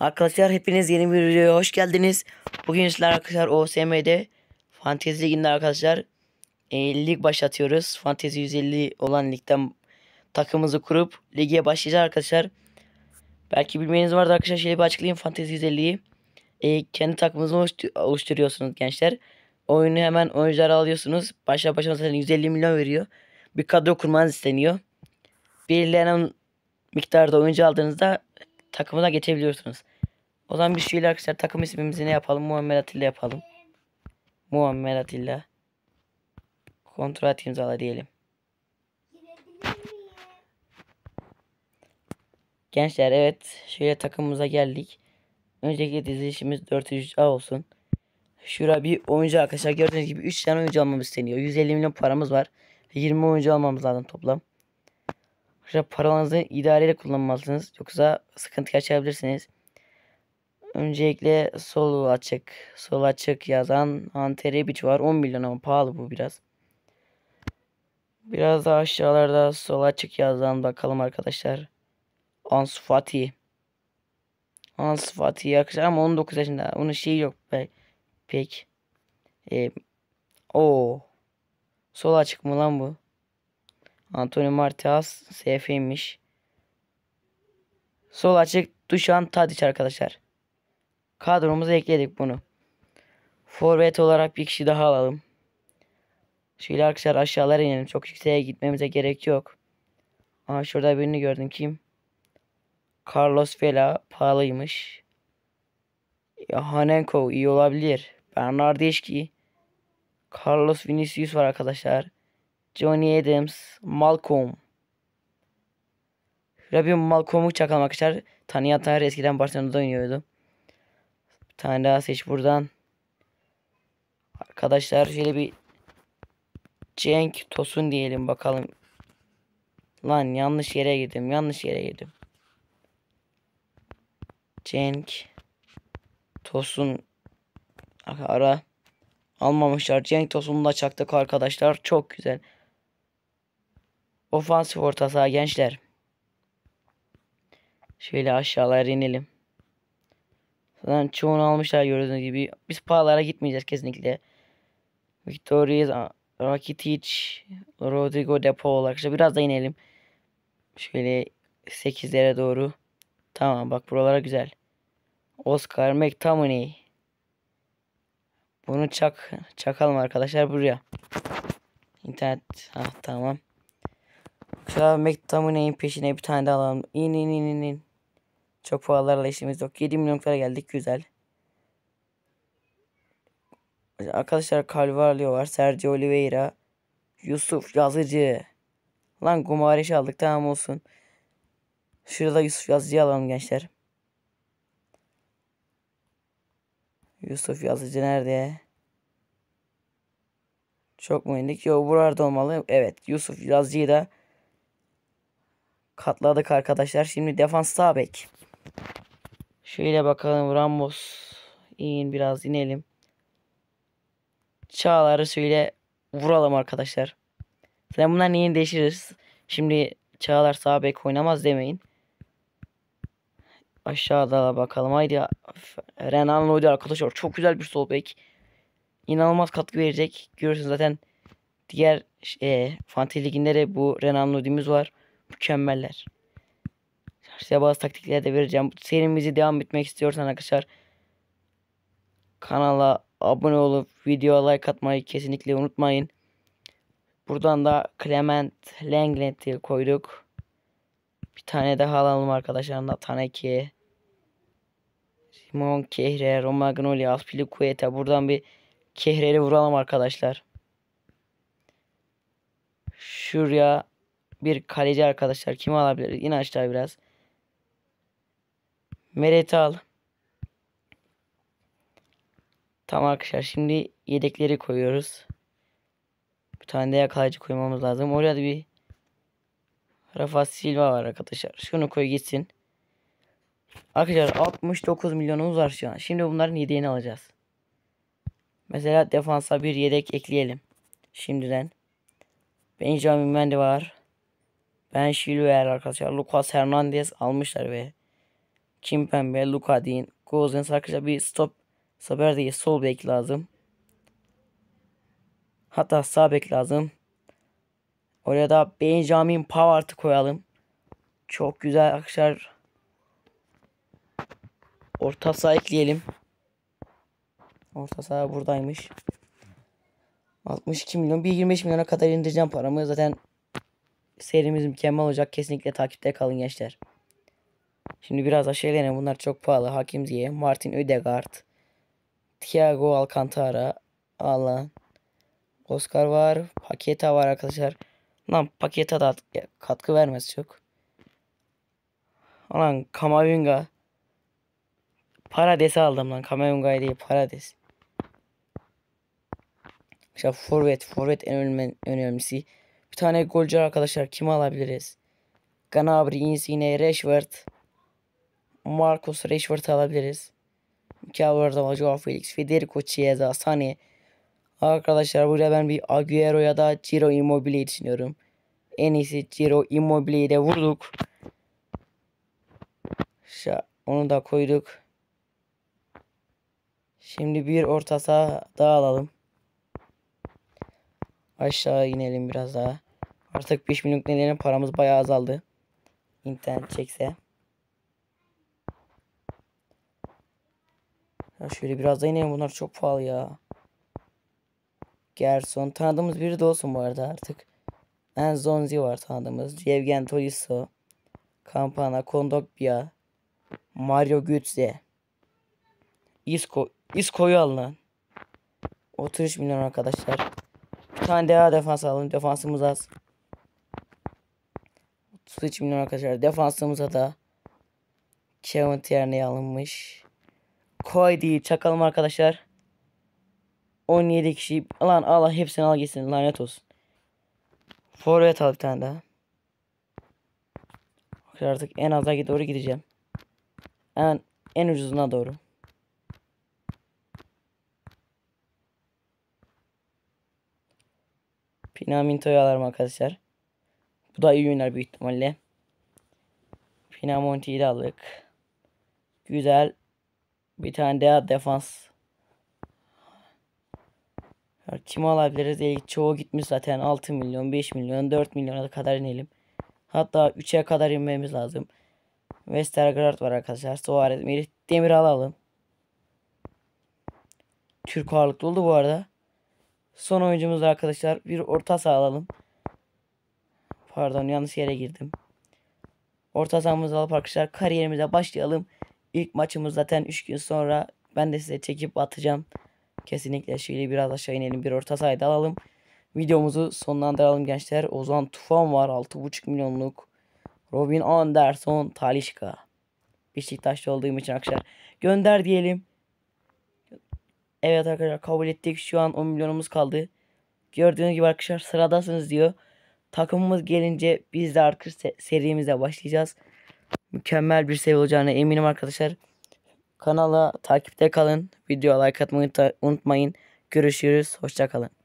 Arkadaşlar hepiniz yeni bir videoya hoş geldiniz. Bugün sizler arkadaşlar OSM'de Fantezi Ligi'nde arkadaşlar e, lig başlatıyoruz. Fantezi 150 olan ligden takımımızı kurup lige başlayacağız arkadaşlar. Belki bilmeniz vardı arkadaşlar şöyle bir açıklayayım Fantezi 150'yi. E, kendi takımınızı oluşturuyorsunuz gençler. Oyunu hemen oyuncuları alıyorsunuz. Başla başa zaten 150 milyon veriyor. Bir kadro kurmanız isteniyor. Belirlenen miktarda oyuncu aldığınızda takımına geçebiliyorsunuz. O zaman bir şeyler arkadaşlar takım ismimizi ne yapalım? Muammer Atilla yapalım. Muammer Atilla. Kontrat imzala diyelim. Gençler evet şöyle takımımıza geldik. Önceki dizilişimiz 403 A olsun. Şura bir oyuncu arkadaşlar gördüğünüz gibi 3 tane oyuncu almamız isteniyor. 150 milyon paramız var. 20 oyuncu almamız lazım toplam. Arkadaşlar paralarınızı idareyle kullanmalısınız. Yoksa sıkıntı yaşayabilirsiniz. Öncelikle sol açık, sol açık yazan Antere Beach var. 10 milyon ama pahalı bu biraz. Biraz daha aşağılarda sol açık yazan bakalım arkadaşlar. Ansu Fati. Ansu Fati arkadaşlar ama 19 yaşında. Onun şeyi yok pek. pek. Ee, o Sol açık mı lan bu? Antonio Martial SF'ymiş. Sol açık Duşan Tadic arkadaşlar. Kadromuza ekledik bunu. Forvet olarak bir kişi daha alalım. Şöyle arkadaşlar aşağılara inelim. Çok yükseğe gitmemize gerek yok. Aa şurada birini gördüm. Kim? Carlos Vela pahalıymış. Ya Hanenko iyi olabilir. Bernardeşki. Carlos Vinicius var arkadaşlar. Johnny Adams, Malcolm. Rabiot Malcolm'u çakalmak ister. Tanıyan tanrı eskiden Barcelona'da oynuyordu. Bir tane daha seç buradan. Arkadaşlar şöyle bir Cenk Tosun diyelim bakalım. Lan yanlış yere girdim. Yanlış yere girdim. Cenk Tosun ara almamışlar. Cenk Tosun'u da çaktık arkadaşlar. Çok güzel. Ofansif orta saha gençler. Şöyle aşağılara inelim. Zaten çoğunu almışlar gördüğünüz gibi. Biz pahalara gitmeyeceğiz kesinlikle. Victor Rakitic, Rodrigo De Paul arkadaşlar. Biraz da inelim. Şöyle 8'lere doğru. Tamam bak buralara güzel. Oscar McTominay. Bunu çak çakalım arkadaşlar buraya. İnternet. Ah tamam. Şurada McTominay'in peşine bir tane daha alalım. İn in in in in. Çok paralarla işimiz yok. 7 milyonlara geldik. Güzel. Arkadaşlar Calvario var. Sergio Oliveira. Yusuf Yazıcı. Lan Gumareş aldık. Tamam olsun. Şurada Yusuf Yazıcı alalım gençler. Yusuf Yazıcı nerede? Çok mu indik? Yo burada olmalı. Evet Yusuf Yazıcı'yı da Katladık arkadaşlar. Şimdi defans sağ bek. Şöyle bakalım Ramos. İn biraz inelim. Çağlar'ı söyle vuralım arkadaşlar. Sen bunlar neyin değişiriz. Şimdi Çağlar sağ bek oynamaz demeyin. Aşağıda bakalım. Haydi Renan Lodi arkadaşlar. Çok güzel bir sol bek. İnanılmaz katkı verecek. Görürsünüz zaten diğer e, Fantasy Ligi'nde de bu Renan Lodi'miz var mükemmeller. Size bazı taktikler de vereceğim. Serimizi devam etmek istiyorsan arkadaşlar kanala abone olup videoya like atmayı kesinlikle unutmayın. Buradan da Clement Langlet'i koyduk. Bir tane daha alalım arkadaşlar. Nataneki. Simon Kehre, Romagnoli, Aspilicueta. Buradan bir Kehre'li vuralım arkadaşlar. Şuraya bir kaleci arkadaşlar. Kimi alabiliriz? Yine aşağı biraz. Meret'i al. Tamam arkadaşlar şimdi yedekleri koyuyoruz. Bir tane de yakalayıcı koymamız lazım. Oraya da bir Rafa Silva var arkadaşlar. Şunu koy gitsin. Arkadaşlar 69 milyonumuz var şu an. Şimdi bunların yedeğini alacağız. Mesela defansa bir yedek ekleyelim. Şimdiden. Benjamin Mendy var. Ben Chilwell arkadaşlar. Lucas Hernandez almışlar ve Kim Pembe, Luka Dean, Gozens arkadaşlar bir stop stoper değil sol bek lazım. Hatta sağ bek lazım. Oraya da Benjamin Pavard'ı koyalım. Çok güzel arkadaşlar. Orta saha ekleyelim. Orta saha buradaymış. 62 milyon. 125 milyona kadar indireceğim paramı. Zaten serimiz mükemmel olacak. Kesinlikle takipte kalın gençler. Şimdi biraz aşağıya Bunlar çok pahalı. Hakim Ziye, Martin Ödegaard, Thiago Alcantara, Alan, Oscar var. Paketa var arkadaşlar. Lan Paketa da katkı vermez çok. Lan Kamavinga. Parades'i aldım lan. Kamavinga'yı değil Parades. İşte forvet. Forvet en önemlisi. Bir tane golcü arkadaşlar kimi alabiliriz? Ganabri, Insigne, Rashford. Marcus Rashford alabiliriz. Mikael Verdama, Joao Felix, Federico Chiesa, Sane. Arkadaşlar burada ben bir Aguero ya da Ciro Immobile'yi düşünüyorum. En iyisi Ciro Immobile'yi de vurduk. Şa onu da koyduk. Şimdi bir orta daha alalım. Aşağı inelim biraz daha. Artık 5 milyon nedeniyle paramız bayağı azaldı. İnternet çekse. Ya şöyle biraz da inelim bunlar çok pahalı ya. Gerson tanıdığımız biri de olsun bu arada artık. En Zonzi var tanıdığımız. Yevgen Tolisso. Kampana, Kondogbia. Mario Götze. Isco. Isco'yu alın 33 milyon arkadaşlar. Bir tane daha defans alalım. Defansımız az. Tutuç arkadaşlar. Defansımıza da Kevin Tierney alınmış. Koydi çakalım arkadaşlar. 17 kişi. Lan Allah hepsini al gitsin lanet olsun. Forvet al bir tane daha. Artık en aza doğru gideceğim. En, en ucuzuna doğru. Pinaminto'yu alarım arkadaşlar. Bu da iyi oynar büyük ihtimalle. Pinamonti'yi de aldık. Güzel. Bir tane daha defans. Kim alabiliriz? İlk e, çoğu gitmiş zaten. 6 milyon, 5 milyon, 4 milyona kadar inelim. Hatta 3'e kadar inmemiz lazım. Westergaard var arkadaşlar. Suarez, Merih, Demir alalım. Türk ağırlıklı oldu bu arada. Son oyuncumuz arkadaşlar. Bir orta saha alalım. Pardon yanlış yere girdim. Orta sahamızı alıp arkadaşlar kariyerimize başlayalım. İlk maçımız zaten 3 gün sonra ben de size çekip atacağım. Kesinlikle şöyle biraz aşağı inelim bir orta sayıda alalım. Videomuzu sonlandıralım gençler. O zaman Tufan var 6.5 milyonluk. Robin Anderson Talişka. Beşiktaşlı olduğum için arkadaşlar gönder diyelim. Evet arkadaşlar kabul ettik. Şu an 10 milyonumuz kaldı. Gördüğünüz gibi arkadaşlar sıradasınız diyor. Takımımız gelince biz de artık serimize başlayacağız. Mükemmel bir seri olacağına eminim arkadaşlar. Kanala takipte kalın. Videoya like atmayı unutmayın. Görüşürüz. Hoşçakalın.